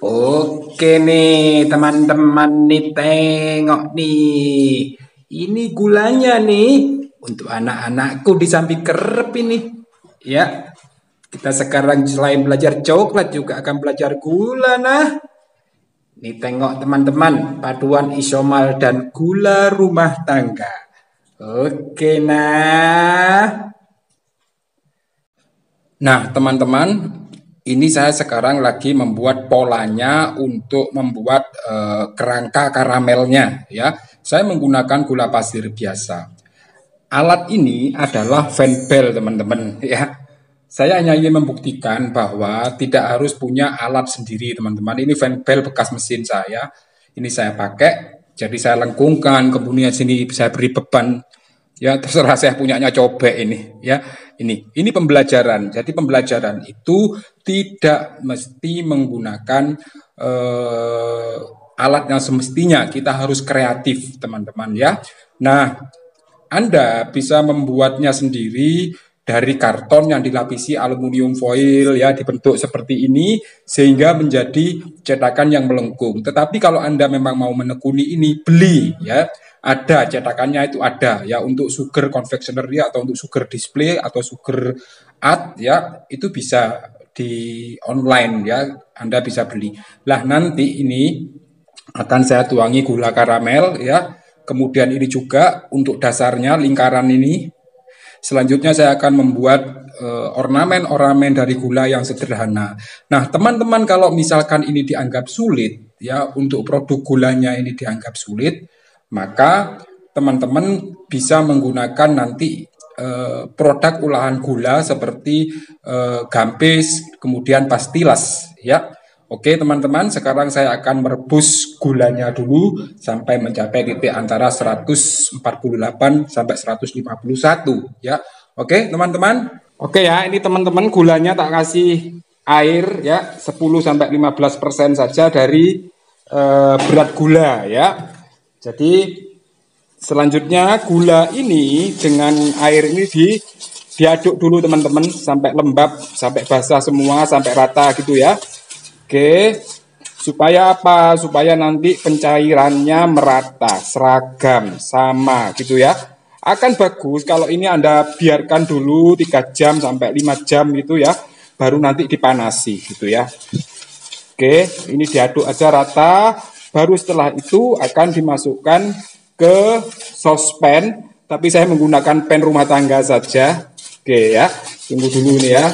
Oke nih teman-teman nih tengok nih ini gulanya nih untuk anak-anakku di samping kerep ini ya kita sekarang selain belajar coklat juga akan belajar gula nah. Nih tengok teman-teman, paduan isomal dan gula rumah tangga. Oke nah. Nah teman-teman, ini saya sekarang lagi membuat polanya untuk membuat e, kerangka karamelnya ya. Saya menggunakan gula pasir biasa. Alat ini adalah fan bell teman-teman ya saya hanya ingin membuktikan bahwa tidak harus punya alat sendiri, teman-teman. Ini fan bell bekas mesin saya. Ini saya pakai, jadi saya lengkungkan, kemudian sini saya beri beban. Ya, terserah saya punyanya cobek ini, ya. Ini ini pembelajaran. Jadi pembelajaran itu tidak mesti menggunakan eh, alat yang semestinya. Kita harus kreatif, teman-teman, ya. Nah, anda bisa membuatnya sendiri dari karton yang dilapisi aluminium foil ya dibentuk seperti ini sehingga menjadi cetakan yang melengkung. Tetapi kalau Anda memang mau menekuni ini beli ya ada cetakannya itu ada ya untuk sugar confectionery atau untuk sugar display atau sugar art ya itu bisa di online ya Anda bisa beli. Lah nanti ini akan saya tuangi gula karamel ya. Kemudian ini juga untuk dasarnya lingkaran ini Selanjutnya saya akan membuat eh, ornamen-ornamen uh, dari gula yang sederhana. Nah, teman-teman kalau misalkan ini dianggap sulit ya untuk produk gulanya ini dianggap sulit, maka teman-teman bisa menggunakan nanti eh, produk ulahan gula seperti uh, gampis, kemudian pastilas ya. Oke teman-teman, sekarang saya akan merebus gulanya dulu sampai mencapai titik antara 148 sampai 151 ya. Oke teman-teman. Oke ya, ini teman-teman gulanya tak kasih air ya 10 sampai 15 persen saja dari e, berat gula ya. Jadi selanjutnya gula ini dengan air ini di diaduk dulu teman-teman sampai lembab, sampai basah semua, sampai rata gitu ya. Oke. Supaya apa? Supaya nanti pencairannya merata, seragam, sama gitu ya. Akan bagus kalau ini Anda biarkan dulu 3 jam sampai 5 jam gitu ya. Baru nanti dipanasi gitu ya. Oke, ini diaduk aja rata. Baru setelah itu akan dimasukkan ke sospen, tapi saya menggunakan pen rumah tangga saja. Oke ya, tunggu dulu nih ya.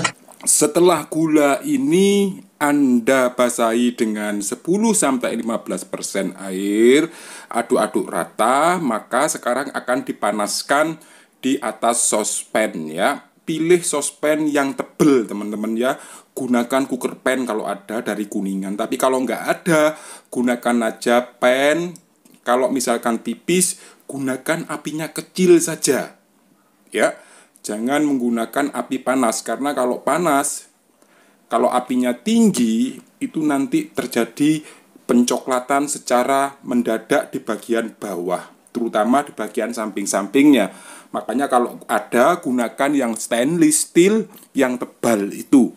Setelah gula ini Anda basahi dengan 10 sampai 15% air, aduk-aduk rata, maka sekarang akan dipanaskan di atas sospen ya. Pilih sospen yang tebel teman-teman ya. Gunakan cooker pan kalau ada dari kuningan, tapi kalau nggak ada, gunakan aja pan. Kalau misalkan tipis, gunakan apinya kecil saja. Ya Jangan menggunakan api panas karena kalau panas kalau apinya tinggi itu nanti terjadi pencoklatan secara mendadak di bagian bawah, terutama di bagian samping-sampingnya. Makanya kalau ada gunakan yang stainless steel yang tebal itu.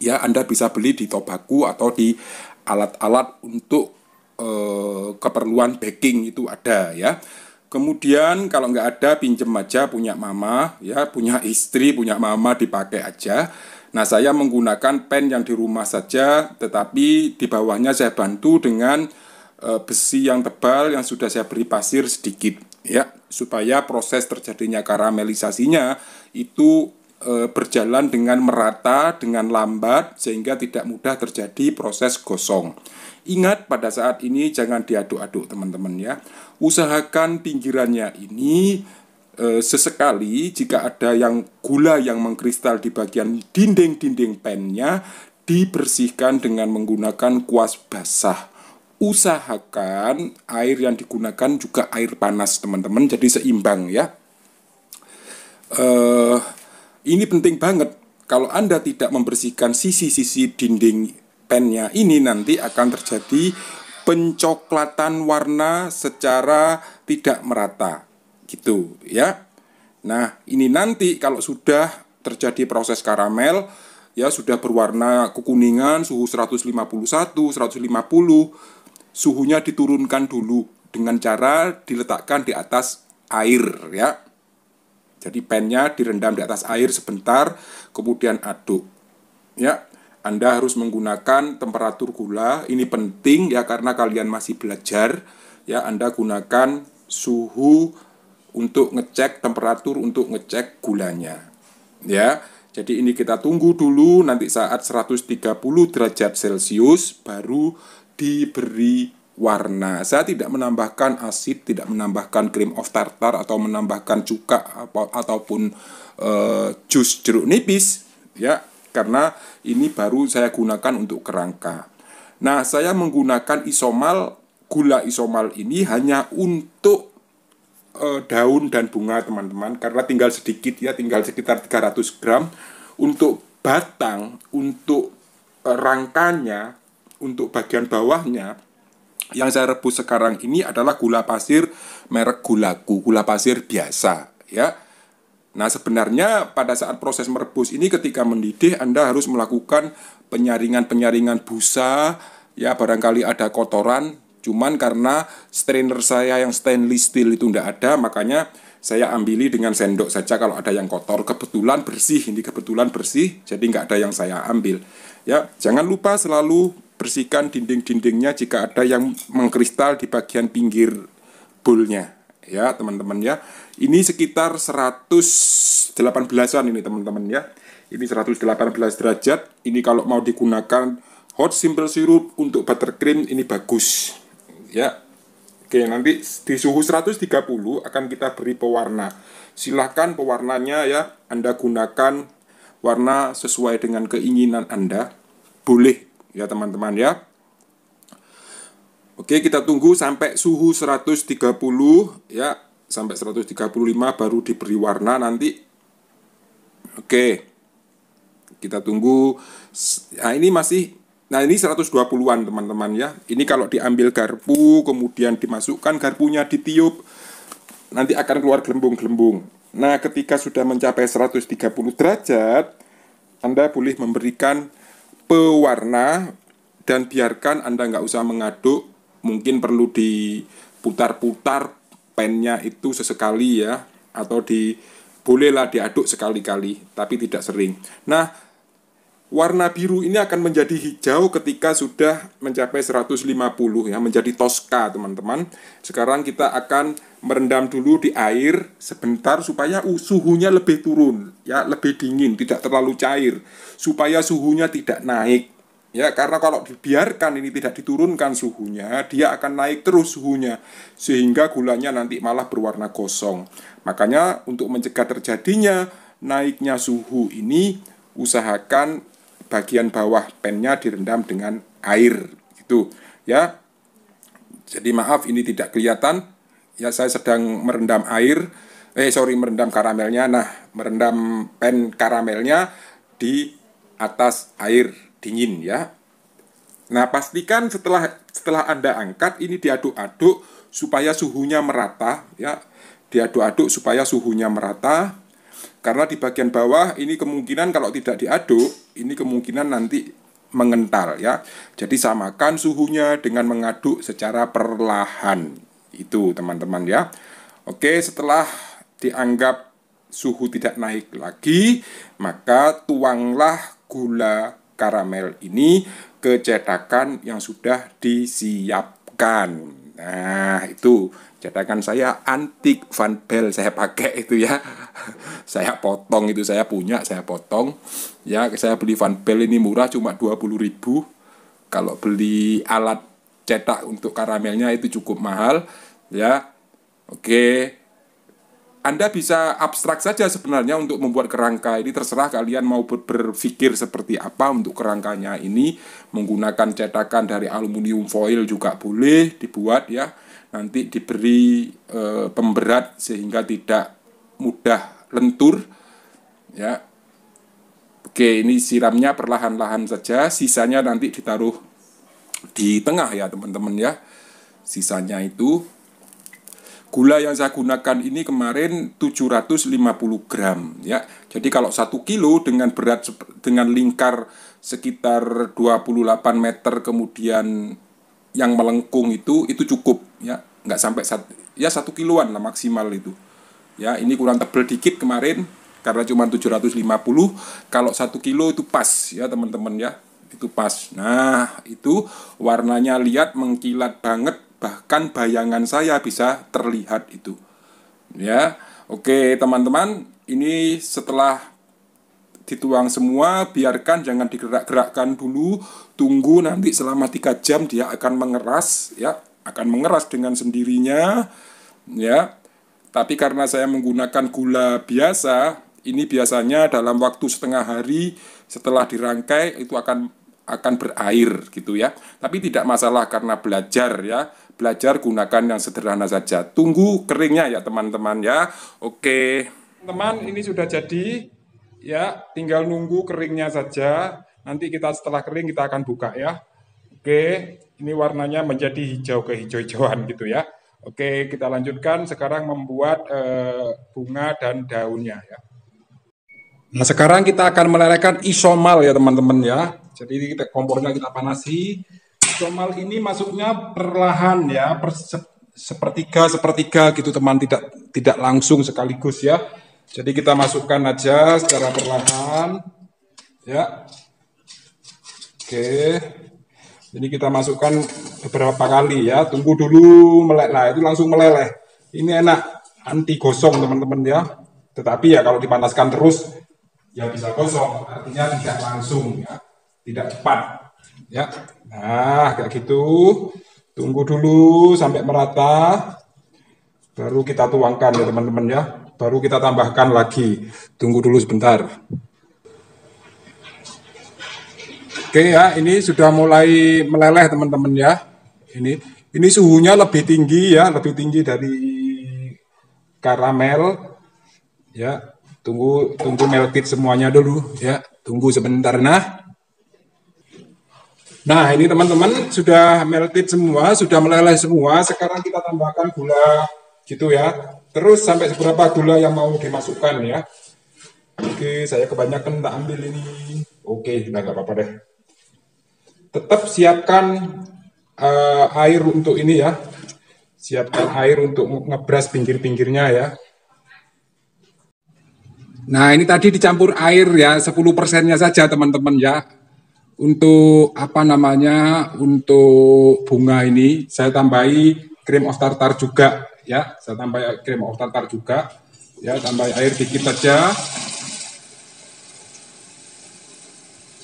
Ya, Anda bisa beli di Tobaku atau di alat-alat untuk eh, keperluan baking itu ada ya. Kemudian kalau nggak ada pinjem aja punya mama, ya punya istri, punya mama dipakai aja. Nah saya menggunakan pen yang di rumah saja, tetapi di bawahnya saya bantu dengan e, besi yang tebal yang sudah saya beri pasir sedikit, ya supaya proses terjadinya karamelisasinya itu e, berjalan dengan merata, dengan lambat, sehingga tidak mudah terjadi proses gosong. Ingat pada saat ini jangan diaduk-aduk teman-teman ya. Usahakan pinggirannya ini e, sesekali jika ada yang gula yang mengkristal di bagian dinding-dinding pennya dibersihkan dengan menggunakan kuas basah. Usahakan air yang digunakan juga air panas teman-teman jadi seimbang ya. uh, ini penting banget. Kalau Anda tidak membersihkan sisi-sisi dinding pennya ini nanti akan terjadi pencoklatan warna secara tidak merata. Gitu ya. Nah, ini nanti kalau sudah terjadi proses karamel ya sudah berwarna kekuningan suhu 151, 150, suhunya diturunkan dulu dengan cara diletakkan di atas air ya. Jadi pennya direndam di atas air sebentar, kemudian aduk. Ya, Anda harus menggunakan temperatur gula. Ini penting ya karena kalian masih belajar. Ya, Anda gunakan suhu untuk ngecek temperatur untuk ngecek gulanya. Ya. Jadi ini kita tunggu dulu nanti saat 130 derajat Celcius baru diberi warna. Saya tidak menambahkan asid, tidak menambahkan cream of tartar atau menambahkan cuka ataupun e, jus jeruk nipis ya karena ini baru saya gunakan untuk kerangka. Nah, saya menggunakan isomal gula isomal ini hanya untuk e, daun dan bunga teman-teman karena tinggal sedikit ya, tinggal sekitar 300 gram untuk batang, untuk e, rangkanya, untuk bagian bawahnya yang saya rebus sekarang ini adalah gula pasir merek gulaku, gula pasir biasa ya. Nah, sebenarnya pada saat proses merebus ini ketika mendidih Anda harus melakukan penyaringan-penyaringan busa ya barangkali ada kotoran cuman karena strainer saya yang stainless steel itu tidak ada makanya saya ambili dengan sendok saja kalau ada yang kotor kebetulan bersih ini kebetulan bersih jadi nggak ada yang saya ambil ya jangan lupa selalu bersihkan dinding-dindingnya jika ada yang mengkristal di bagian pinggir bulnya ya teman-teman ya ini sekitar 118an ini teman-teman ya ini 118 derajat ini kalau mau digunakan hot simple sirup untuk buttercream ini bagus ya oke nanti di suhu 130 akan kita beri pewarna silahkan pewarnanya ya anda gunakan warna sesuai dengan keinginan anda boleh ya teman-teman ya. Oke, kita tunggu sampai suhu 130 ya, sampai 135 baru diberi warna nanti. Oke. Kita tunggu nah ini masih nah ini 120-an teman-teman ya. Ini kalau diambil garpu kemudian dimasukkan garpunya ditiup nanti akan keluar gelembung-gelembung. Nah, ketika sudah mencapai 130 derajat, Anda boleh memberikan pewarna dan biarkan Anda nggak usah mengaduk mungkin perlu diputar-putar pennya itu sesekali ya atau di bolehlah diaduk sekali-kali tapi tidak sering nah warna biru ini akan menjadi hijau ketika sudah mencapai 150 ya, menjadi toska teman-teman. Sekarang kita akan merendam dulu di air sebentar supaya suhunya lebih turun, ya, lebih dingin, tidak terlalu cair, supaya suhunya tidak naik. Ya, karena kalau dibiarkan ini tidak diturunkan suhunya, dia akan naik terus suhunya sehingga gulanya nanti malah berwarna gosong. Makanya untuk mencegah terjadinya naiknya suhu ini usahakan bagian bawah pennya direndam dengan air gitu ya. Jadi maaf ini tidak kelihatan ya saya sedang merendam air eh sorry merendam karamelnya nah merendam pen karamelnya di atas air dingin ya nah pastikan setelah setelah anda angkat ini diaduk-aduk supaya suhunya merata ya diaduk-aduk supaya suhunya merata karena di bagian bawah ini kemungkinan kalau tidak diaduk, ini kemungkinan nanti mengental ya. Jadi samakan suhunya dengan mengaduk secara perlahan. Itu teman-teman ya. Oke, setelah dianggap suhu tidak naik lagi, maka tuanglah gula karamel ini ke cetakan yang sudah disiapkan. Nah, itu Cetakan saya antik Van Bell saya pakai itu ya. saya potong itu saya punya, saya potong. Ya, saya beli Van Bell ini murah cuma 20 ribu Kalau beli alat cetak untuk karamelnya itu cukup mahal ya. Oke. Anda bisa abstrak saja sebenarnya untuk membuat kerangka ini terserah kalian mau berpikir seperti apa untuk kerangkanya ini menggunakan cetakan dari aluminium foil juga boleh dibuat ya nanti diberi e, pemberat sehingga tidak mudah lentur ya Oke, ini siramnya perlahan-lahan saja, sisanya nanti ditaruh di tengah ya, teman-teman ya. Sisanya itu gula yang saya gunakan ini kemarin 750 gram ya. Jadi kalau satu kilo dengan berat dengan lingkar sekitar 28 meter kemudian yang melengkung itu itu cukup ya nggak sampai satu ya satu kiloan lah maksimal itu ya ini kurang tebel dikit kemarin karena cuma 750 kalau satu kilo itu pas ya teman-teman ya itu pas nah itu warnanya lihat mengkilat banget bahkan bayangan saya bisa terlihat itu ya oke teman-teman ini setelah dituang semua biarkan jangan digerak-gerakkan dulu tunggu nanti selama tiga jam dia akan mengeras ya akan mengeras dengan sendirinya ya tapi karena saya menggunakan gula biasa ini biasanya dalam waktu setengah hari setelah dirangkai itu akan akan berair gitu ya tapi tidak masalah karena belajar ya belajar gunakan yang sederhana saja tunggu keringnya ya teman-teman ya oke teman ini sudah jadi Ya, tinggal nunggu keringnya saja. Nanti kita setelah kering kita akan buka ya. Oke, ini warnanya menjadi hijau ke hijau-hijauan gitu ya. Oke, kita lanjutkan sekarang membuat e, bunga dan daunnya ya. Nah, sekarang kita akan melelehkan isomal ya teman-teman ya. Jadi kita kompornya kita panasi. Isomal ini masuknya perlahan ya, per, sepertiga sepertiga gitu teman, tidak tidak langsung sekaligus ya jadi kita masukkan aja secara perlahan. Ya. Oke. Jadi kita masukkan beberapa kali ya. Tunggu dulu meleleh. Nah, itu langsung meleleh. Ini enak, anti gosong teman-teman ya. Tetapi ya kalau dipanaskan terus ya bisa gosong. Artinya tidak langsung ya. Tidak cepat. Ya. Nah, kayak gitu. Tunggu dulu sampai merata. Baru kita tuangkan ya teman-teman ya baru kita tambahkan lagi. Tunggu dulu sebentar. Oke ya, ini sudah mulai meleleh teman-teman ya. Ini ini suhunya lebih tinggi ya, lebih tinggi dari karamel. Ya, tunggu tunggu melted semuanya dulu ya. Tunggu sebentar nah. Nah, ini teman-teman sudah melted semua, sudah meleleh semua. Sekarang kita tambahkan gula gitu ya. Terus sampai seberapa gula yang mau dimasukkan ya. Oke, saya kebanyakan tak ambil ini. Oke, sudah nggak apa-apa deh. Tetap siapkan uh, air untuk ini ya. Siapkan air untuk ngebras pinggir-pinggirnya ya. Nah, ini tadi dicampur air ya, 10 persennya saja teman-teman ya. Untuk apa namanya, untuk bunga ini, saya tambahi krim of tartar juga ya saya tambah krim of oh, tartar juga ya tambah air dikit saja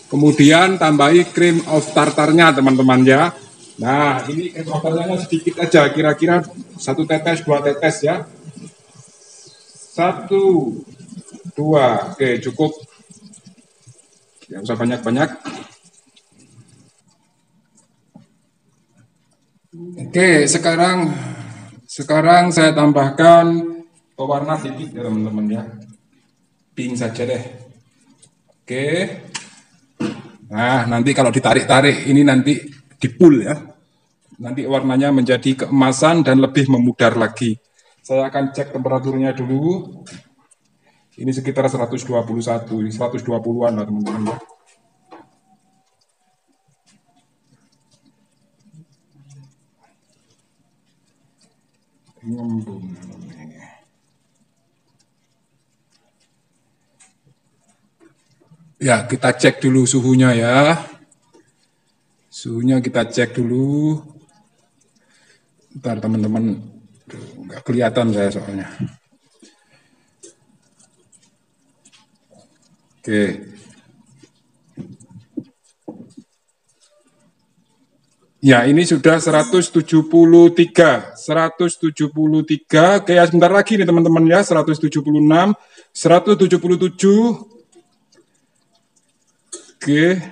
kemudian tambahi krim of tartarnya teman-teman ya nah ini krim of tartarnya sedikit aja kira-kira satu tetes dua tetes ya satu dua oke cukup nggak usah banyak-banyak oke sekarang sekarang saya tambahkan pewarna sedikit ya teman-teman ya. Pink saja deh. Oke. Nah, nanti kalau ditarik-tarik ini nanti dipul ya. Nanti warnanya menjadi keemasan dan lebih memudar lagi. Saya akan cek temperaturnya dulu. Ini sekitar 121, 120-an lah teman-teman ya. nyambung ya kita cek dulu suhunya ya suhunya kita cek dulu ntar teman-teman nggak kelihatan saya soalnya oke Ya, ini sudah 173, 173. Kayak sebentar lagi nih teman-teman ya, 176, 177. Oke.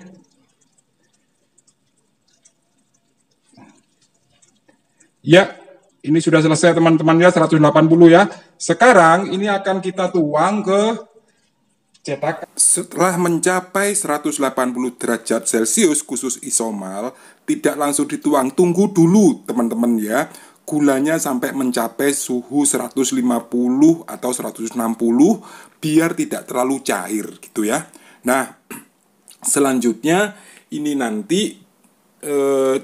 Ya, ini sudah selesai teman-teman ya, 180 ya. Sekarang ini akan kita tuang ke Cetak. Setelah mencapai 180 derajat Celcius khusus isomal, tidak langsung dituang. Tunggu dulu, teman-teman ya. Gulanya sampai mencapai suhu 150 atau 160 biar tidak terlalu cair gitu ya. Nah, selanjutnya ini nanti e,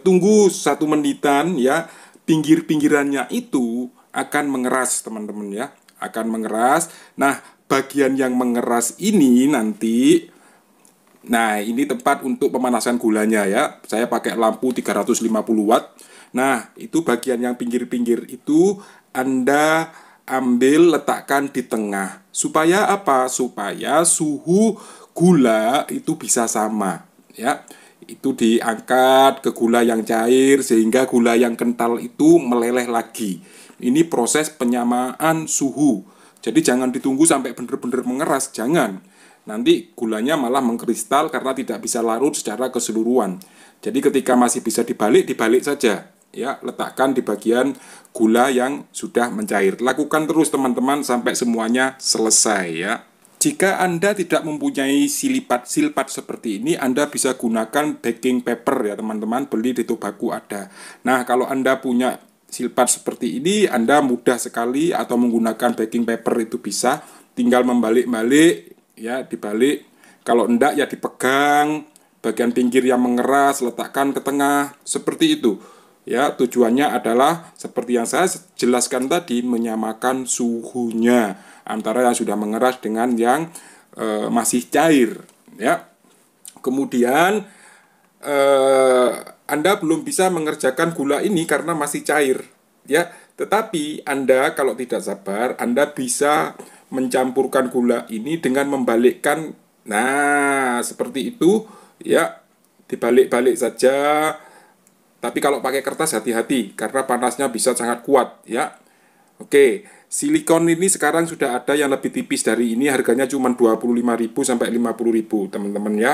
tunggu satu menitan ya. Pinggir-pinggirannya itu akan mengeras, teman-teman ya akan mengeras. Nah, bagian yang mengeras ini nanti Nah, ini tempat untuk pemanasan gulanya ya. Saya pakai lampu 350 watt. Nah, itu bagian yang pinggir-pinggir itu Anda ambil letakkan di tengah. Supaya apa? Supaya suhu gula itu bisa sama, ya. Itu diangkat ke gula yang cair sehingga gula yang kental itu meleleh lagi. Ini proses penyamaan suhu. Jadi jangan ditunggu sampai benar-benar mengeras, jangan. Nanti gulanya malah mengkristal karena tidak bisa larut secara keseluruhan. Jadi ketika masih bisa dibalik, dibalik saja. Ya, letakkan di bagian gula yang sudah mencair. Lakukan terus teman-teman sampai semuanya selesai ya. Jika Anda tidak mempunyai silipat-silipat seperti ini, Anda bisa gunakan baking paper ya teman-teman, beli di Tobaku ada. Nah, kalau Anda punya silpat seperti ini Anda mudah sekali atau menggunakan baking paper itu bisa tinggal membalik-balik ya dibalik kalau enggak ya dipegang bagian pinggir yang mengeras letakkan ke tengah seperti itu ya tujuannya adalah seperti yang saya jelaskan tadi menyamakan suhunya antara yang sudah mengeras dengan yang e, masih cair ya kemudian eh, anda belum bisa mengerjakan gula ini karena masih cair, ya. Tetapi Anda kalau tidak sabar, Anda bisa mencampurkan gula ini dengan membalikkan nah, seperti itu, ya. Dibalik-balik saja. Tapi kalau pakai kertas hati-hati karena panasnya bisa sangat kuat, ya. Oke, silikon ini sekarang sudah ada yang lebih tipis dari ini harganya cuma 25.000 sampai 50.000, teman-teman ya.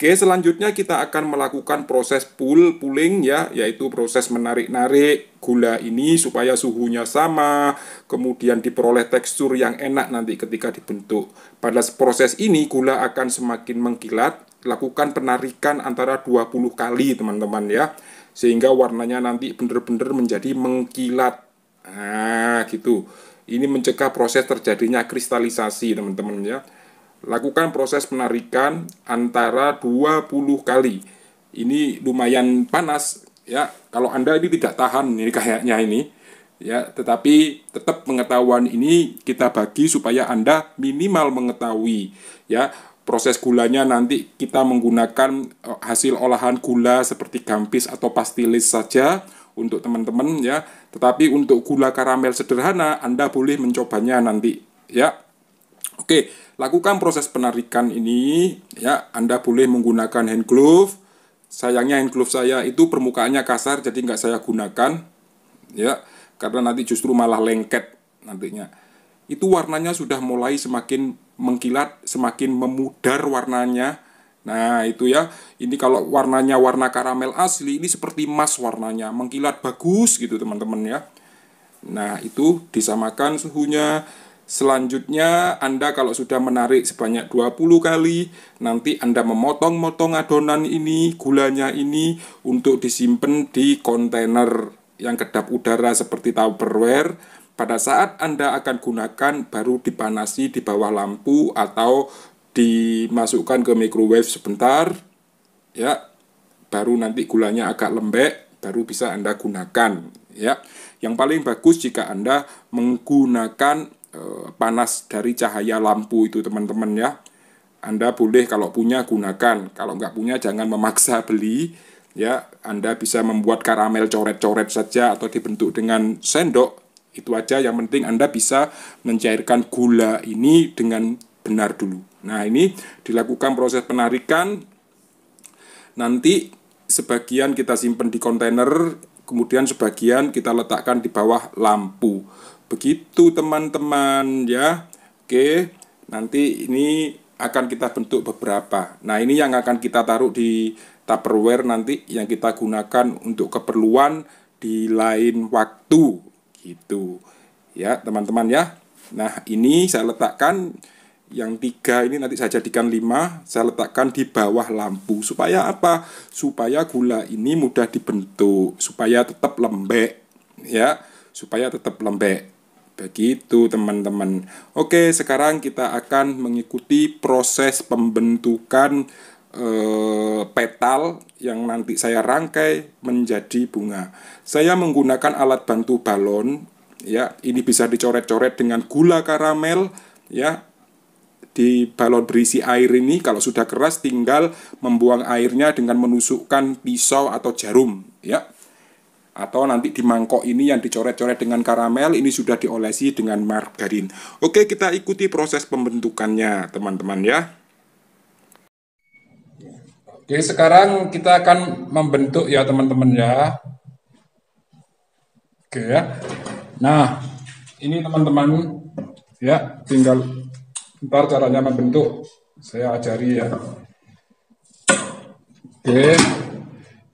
Oke, selanjutnya kita akan melakukan proses pull pulling ya, yaitu proses menarik-narik gula ini supaya suhunya sama, kemudian diperoleh tekstur yang enak nanti ketika dibentuk. Pada proses ini gula akan semakin mengkilat. Lakukan penarikan antara 20 kali, teman-teman ya. Sehingga warnanya nanti benar-benar menjadi mengkilat. Nah, gitu. Ini mencegah proses terjadinya kristalisasi, teman-teman ya lakukan proses penarikan antara 20 kali. Ini lumayan panas ya. Kalau Anda ini tidak tahan ini kayaknya ini ya, tetapi tetap pengetahuan ini kita bagi supaya Anda minimal mengetahui ya proses gulanya nanti kita menggunakan eh, hasil olahan gula seperti gampis atau pastilis saja untuk teman-teman ya. Tetapi untuk gula karamel sederhana Anda boleh mencobanya nanti ya. Oke, lakukan proses penarikan ini ya. Anda boleh menggunakan hand glove. Sayangnya hand glove saya itu permukaannya kasar jadi nggak saya gunakan ya karena nanti justru malah lengket nantinya. Itu warnanya sudah mulai semakin mengkilat, semakin memudar warnanya. Nah, itu ya. Ini kalau warnanya warna karamel asli ini seperti emas warnanya, mengkilat bagus gitu teman-teman ya. Nah, itu disamakan suhunya Selanjutnya, Anda kalau sudah menarik sebanyak 20 kali, nanti Anda memotong-motong adonan ini, gulanya ini untuk disimpan di kontainer yang kedap udara seperti tupperware. Pada saat Anda akan gunakan baru dipanasi di bawah lampu atau dimasukkan ke microwave sebentar. Ya. Baru nanti gulanya agak lembek, baru bisa Anda gunakan, ya. Yang paling bagus jika Anda menggunakan Eh, panas dari cahaya lampu itu teman-teman ya. Anda boleh kalau punya gunakan, kalau nggak punya jangan memaksa beli. Ya, Anda bisa membuat karamel coret-coret saja atau dibentuk dengan sendok. Itu aja yang penting Anda bisa mencairkan gula ini dengan benar dulu. Nah, ini dilakukan proses penarikan. Nanti sebagian kita simpan di kontainer, kemudian sebagian kita letakkan di bawah lampu. Begitu teman-teman ya. Oke, nanti ini akan kita bentuk beberapa. Nah, ini yang akan kita taruh di Tupperware nanti yang kita gunakan untuk keperluan di lain waktu gitu. Ya, teman-teman ya. Nah, ini saya letakkan yang tiga ini nanti saya jadikan lima saya letakkan di bawah lampu supaya apa supaya gula ini mudah dibentuk supaya tetap lembek ya supaya tetap lembek Begitu teman-teman. Oke, sekarang kita akan mengikuti proses pembentukan eh, petal yang nanti saya rangkai menjadi bunga. Saya menggunakan alat bantu balon ya. Ini bisa dicoret-coret dengan gula karamel ya. Di balon berisi air ini kalau sudah keras tinggal membuang airnya dengan menusukkan pisau atau jarum ya atau nanti di mangkok ini yang dicoret-coret dengan karamel ini sudah diolesi dengan margarin. Oke, kita ikuti proses pembentukannya, teman-teman ya. Oke, sekarang kita akan membentuk ya, teman-teman ya. Oke ya. Nah, ini teman-teman ya, tinggal ntar caranya membentuk saya ajari ya. Oke.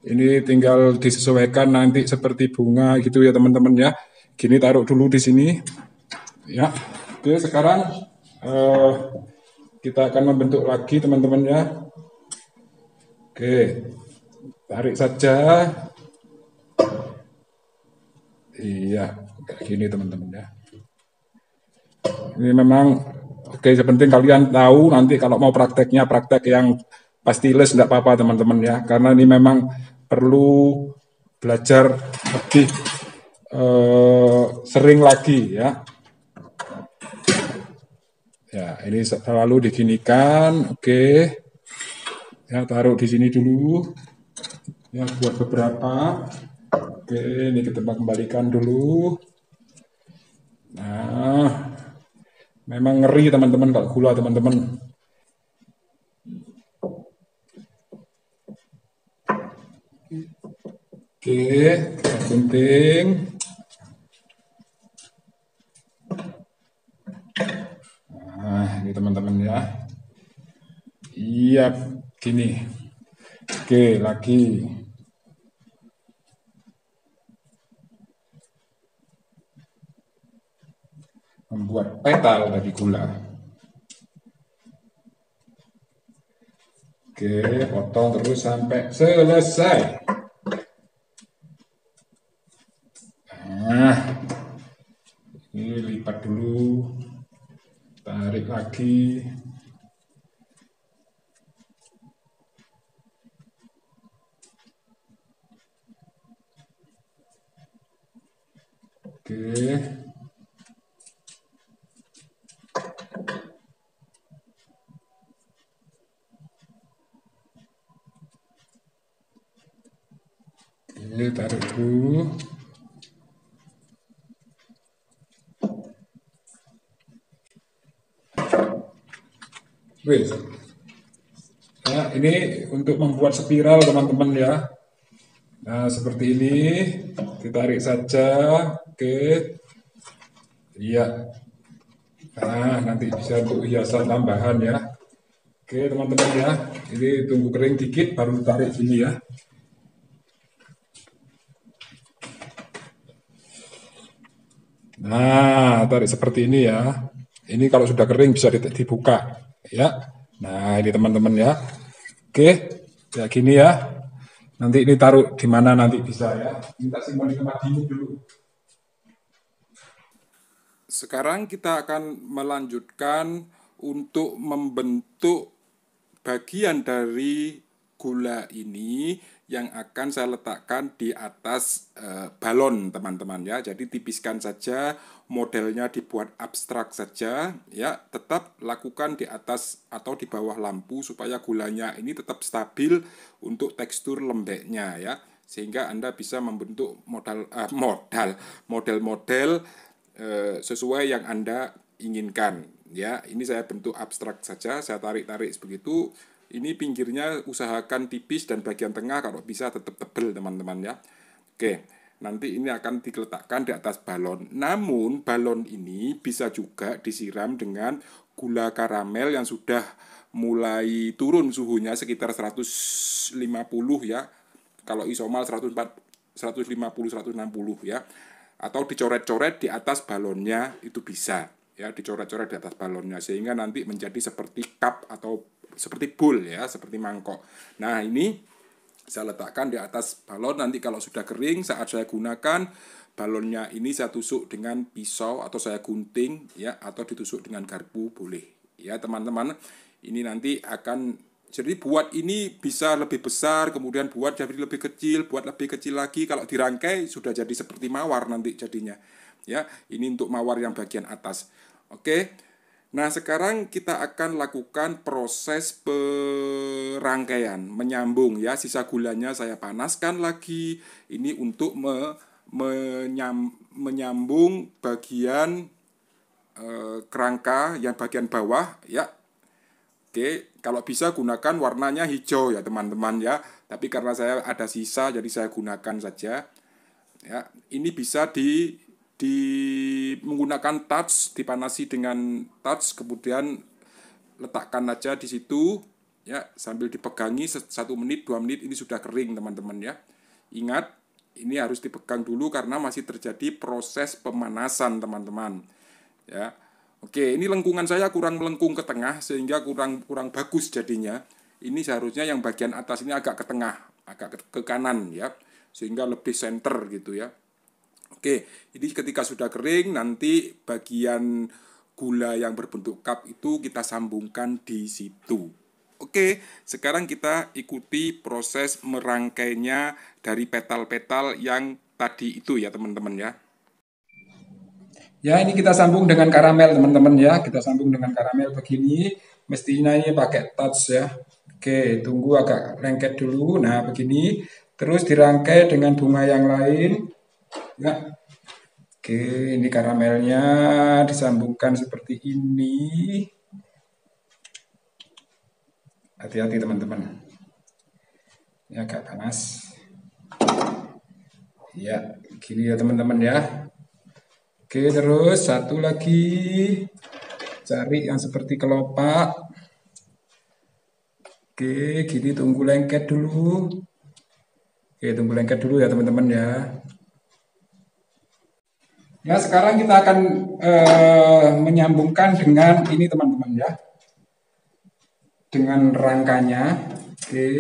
Ini tinggal disesuaikan nanti seperti bunga gitu ya teman-teman ya. Gini taruh dulu di sini. Ya. Oke, sekarang uh, kita akan membentuk lagi teman-teman ya. Oke. Tarik saja. Iya, kayak gini teman-teman ya. Ini memang Oke, yang kalian tahu nanti kalau mau prakteknya praktek yang pasti les tidak apa-apa teman-teman ya, karena ini memang perlu belajar lebih eh, sering lagi ya. Ya, ini selalu diginikan, oke. Okay. Ya, taruh di sini dulu. Ya, buat beberapa. Oke, ini kita kembalikan dulu. Nah, memang ngeri teman-teman kalau gula teman-teman. Oke, kita gunting. Nah, ini teman-teman ya. Iya, gini. Oke, lagi. Membuat petal dari gula. Oke, potong terus sampai selesai. nah ini lipat dulu tarik lagi oke Oke, Nah, ini untuk membuat spiral teman-teman ya. Nah, seperti ini. Ditarik saja. Oke. Iya. Nah, nanti bisa untuk hiasan tambahan ya. Oke, teman-teman ya. Ini tunggu kering dikit baru tarik sini ya. Nah, tarik seperti ini ya. Ini kalau sudah kering bisa dibuka ya. Nah, ini teman-teman ya. Oke, ya gini ya. Nanti ini taruh di mana nanti bisa ya. Minta simpan di tempat dingin dulu. Sekarang kita akan melanjutkan untuk membentuk bagian dari gula ini yang akan saya letakkan di atas e, balon teman-teman ya. Jadi tipiskan saja, modelnya dibuat abstrak saja ya. Tetap lakukan di atas atau di bawah lampu supaya gulanya ini tetap stabil untuk tekstur lembeknya ya. Sehingga Anda bisa membentuk modal eh, modal model-model e, sesuai yang Anda inginkan ya. Ini saya bentuk abstrak saja, saya tarik-tarik begitu ini pinggirnya usahakan tipis dan bagian tengah kalau bisa tetap tebal teman-teman ya. Oke, nanti ini akan diletakkan di atas balon. Namun balon ini bisa juga disiram dengan gula karamel yang sudah mulai turun suhunya sekitar 150 ya. Kalau isomal 140, 150 160 ya. Atau dicoret-coret di atas balonnya itu bisa ya dicoret-coret di atas balonnya sehingga nanti menjadi seperti cup atau seperti bowl ya, seperti mangkok. Nah, ini saya letakkan di atas balon nanti kalau sudah kering saat saya gunakan balonnya ini saya tusuk dengan pisau atau saya gunting ya atau ditusuk dengan garpu boleh ya teman-teman ini nanti akan jadi buat ini bisa lebih besar, kemudian buat jadi lebih kecil, buat lebih kecil lagi. Kalau dirangkai sudah jadi seperti mawar nanti jadinya. Ya, ini untuk mawar yang bagian atas. Oke. Nah, sekarang kita akan lakukan proses perangkaian, menyambung ya. Sisa gulanya saya panaskan lagi. Ini untuk me, menyam, menyambung bagian e, kerangka yang bagian bawah ya. Oke, kalau bisa gunakan warnanya hijau ya teman-teman ya. Tapi karena saya ada sisa jadi saya gunakan saja. Ya, ini bisa di di menggunakan touch dipanasi dengan touch kemudian letakkan aja di situ ya sambil dipegangi satu menit dua menit ini sudah kering teman-teman ya ingat ini harus dipegang dulu karena masih terjadi proses pemanasan teman-teman ya oke ini lengkungan saya kurang melengkung ke tengah sehingga kurang kurang bagus jadinya ini seharusnya yang bagian atas ini agak ke tengah agak ke, ke kanan ya sehingga lebih center gitu ya Oke, ini ketika sudah kering nanti bagian gula yang berbentuk cup itu kita sambungkan di situ. Oke, sekarang kita ikuti proses merangkainya dari petal-petal yang tadi itu ya teman-teman ya. Ya, ini kita sambung dengan karamel teman-teman ya. Kita sambung dengan karamel begini. Mestinya ini pakai touch ya. Oke, tunggu agak lengket dulu. Nah, begini. Terus dirangkai dengan bunga yang lain Ya. Oke, ini karamelnya disambungkan seperti ini. Hati-hati teman-teman. Ini agak panas. Ya, gini ya teman-teman ya. Oke, terus satu lagi. Cari yang seperti kelopak. Oke, gini tunggu lengket dulu. Oke, tunggu lengket dulu ya teman-teman ya. Ya, sekarang kita akan eh, menyambungkan dengan ini teman-teman ya. Dengan rangkanya. Oke.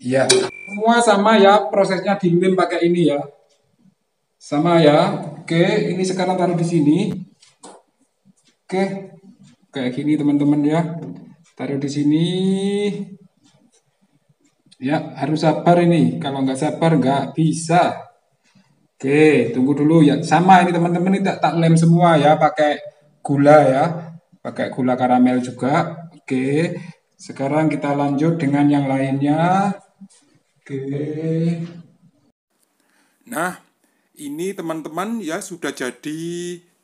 Ya, semua sama ya prosesnya lem pakai ini ya. Sama ya. Oke, ini sekarang taruh di sini. Oke. Kayak gini teman-teman ya. Taruh di sini. Ya, harus sabar ini. Kalau nggak sabar nggak bisa. Oke, tunggu dulu ya. Sama ini teman-teman ini tak tak lem semua ya, pakai gula ya, pakai gula karamel juga. Oke, sekarang kita lanjut dengan yang lainnya. Oke. Nah, ini teman-teman ya sudah jadi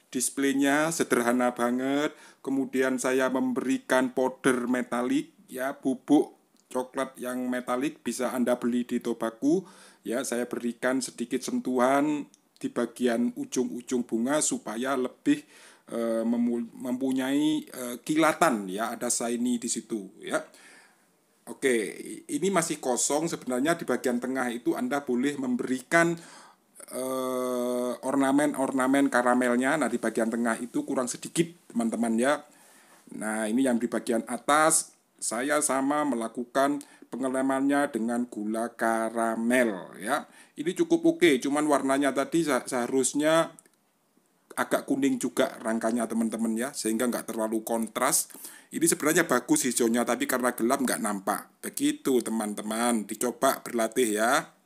displaynya sederhana banget. Kemudian saya memberikan powder metalik ya bubuk coklat yang metalik bisa Anda beli di Tobaku ya saya berikan sedikit sentuhan di bagian ujung-ujung bunga supaya lebih e, mempunyai e, kilatan ya ada shiny di situ ya oke ini masih kosong sebenarnya di bagian tengah itu anda boleh memberikan eh, ornamen-ornamen karamelnya nah di bagian tengah itu kurang sedikit teman-teman ya nah ini yang di bagian atas saya sama melakukan pengelemannya dengan gula karamel ya. Ini cukup oke, okay, cuman warnanya tadi seharusnya agak kuning juga rangkanya teman-teman ya sehingga nggak terlalu kontras ini sebenarnya bagus hijaunya tapi karena gelap nggak nampak begitu teman-teman dicoba berlatih ya